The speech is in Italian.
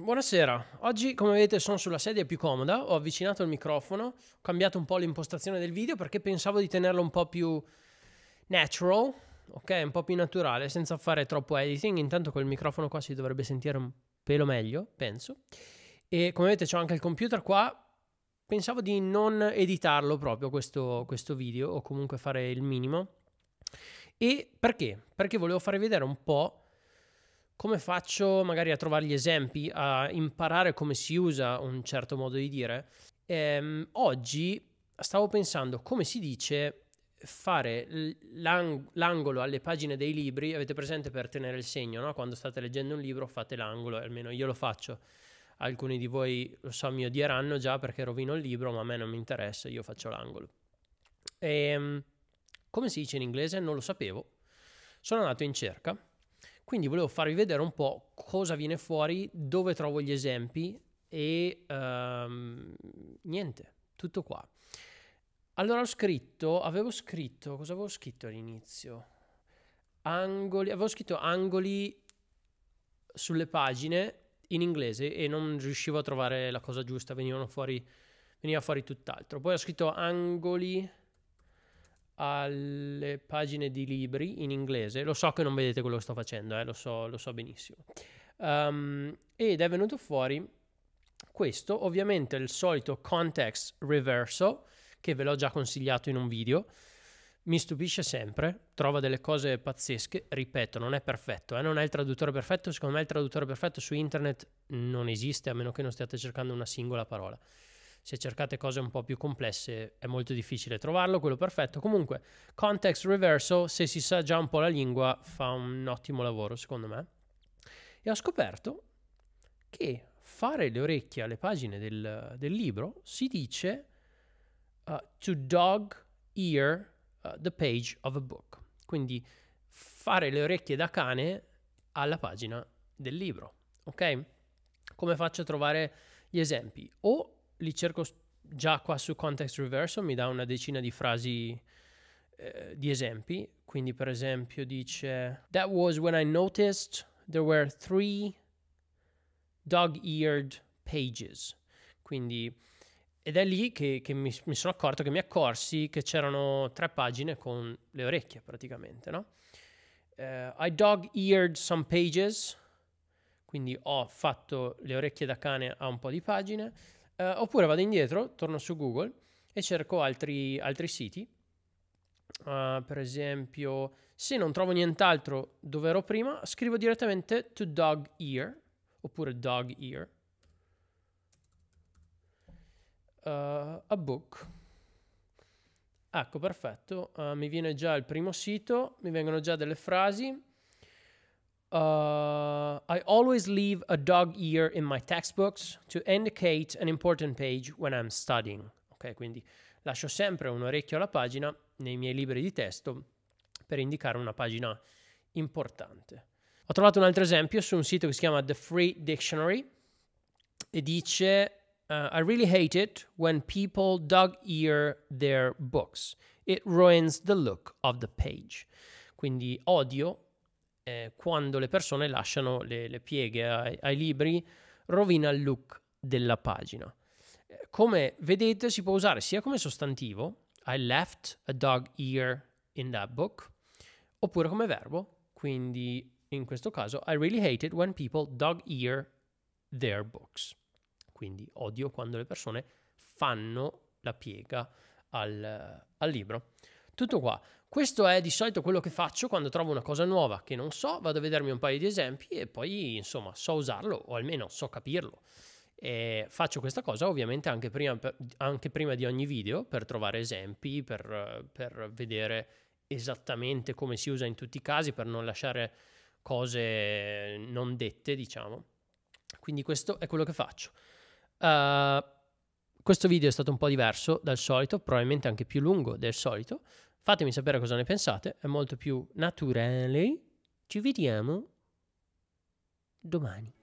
buonasera. Oggi, come vedete, sono sulla sedia più comoda, ho avvicinato il microfono, ho cambiato un po' l'impostazione del video perché pensavo di tenerlo un po' più natural, ok? Un po' più naturale, senza fare troppo editing. Intanto quel microfono qua si dovrebbe sentire un pelo meglio, penso. E come vedete ho anche il computer qua. Pensavo di non editarlo proprio questo, questo video o comunque fare il minimo. E perché? Perché volevo farvi vedere un po' come faccio magari a trovare gli esempi, a imparare come si usa un certo modo di dire? Ehm, oggi stavo pensando come si dice fare l'ang- l'angolo alle pagine dei libri, avete presente per tenere il segno, no? quando state leggendo un libro fate l'angolo, almeno io lo faccio. Alcuni di voi lo so mi odieranno già perché rovino il libro, ma a me non mi interessa, io faccio l'angolo. Ehm, come si dice in inglese? Non lo sapevo. Sono andato in cerca quindi volevo farvi vedere un po' cosa viene fuori, dove trovo gli esempi e um, niente, tutto qua. Allora ho scritto, avevo scritto, cosa avevo scritto all'inizio? Angoli, avevo scritto angoli sulle pagine in inglese e non riuscivo a trovare la cosa giusta, venivano fuori, veniva fuori tutt'altro. Poi ho scritto angoli alle pagine di libri in inglese. Lo so che non vedete quello che sto facendo, eh, lo, so, lo, so, benissimo. Um, ed è venuto fuori questo, ovviamente il solito context reverso, che ve l'ho già consigliato in un video. Mi stupisce sempre, trova delle cose pazzesche, ripeto, non è perfetto, eh, non è il traduttore perfetto, secondo me il traduttore perfetto su internet non esiste a meno che non stiate cercando una singola parola se cercate cose un po' più complesse è molto difficile trovarlo, quello perfetto. Comunque, context reverso, se si sa già un po' la lingua, fa un ottimo lavoro secondo me. E ho scoperto che fare le orecchie alle pagine del, del libro si dice uh, to dog ear uh, the page of a book. Quindi fare le orecchie da cane alla pagina del libro, ok? Come faccio a trovare gli esempi? O li cerco già qua su context reverso, mi dà una decina di frasi eh, di esempi. Quindi per esempio dice That was when I noticed there were three dog-eared pages. Quindi ed è lì che, che mi, mi, sono accorto che mi accorsi che c'erano tre pagine con le orecchie praticamente, no? Uh, I dog-eared some pages, quindi ho fatto le orecchie da cane a un po' di pagine. Eh, oppure vado indietro, torno su Google e cerco altri, altri siti. Uh, per esempio, se non trovo nient'altro dove ero prima, scrivo direttamente to dog ear oppure dog ear. Uh, a book. Ecco, perfetto. Uh, mi viene già il primo sito, mi vengono già delle frasi. Uh, i always leave a dog ear in my textbooks to indicate an important page when I'm studying. Ok, quindi lascio sempre un orecchio alla pagina nei miei libri di testo per indicare una pagina importante. Ho trovato un altro esempio su un sito che si chiama The Free Dictionary e dice Uh, I really hate it when people dog ear their books. It ruins the look of the page. Quindi odio eh, quando le persone lasciano le, le pieghe ai, ai, libri rovina il look della pagina. Eh, come vedete si può usare sia come sostantivo, I left a dog ear in that book, oppure come verbo, quindi in questo caso I really hate it when people dog ear their books. Quindi odio quando le persone fanno la piega al, al libro. Tutto qua. Questo è di solito quello che faccio quando trovo una cosa nuova che non so, vado a vedermi un paio di esempi e poi insomma so usarlo o almeno so capirlo. E faccio questa cosa ovviamente anche prima, anche prima, di ogni video per trovare esempi, per, per, vedere esattamente come si usa in tutti i casi, per non lasciare cose non dette, diciamo. Quindi questo è quello che faccio. Uh, questo video è stato un po' diverso dal solito, probabilmente anche più lungo del solito, Fatemi sapere cosa ne pensate, è molto più naturale. Ci vediamo domani.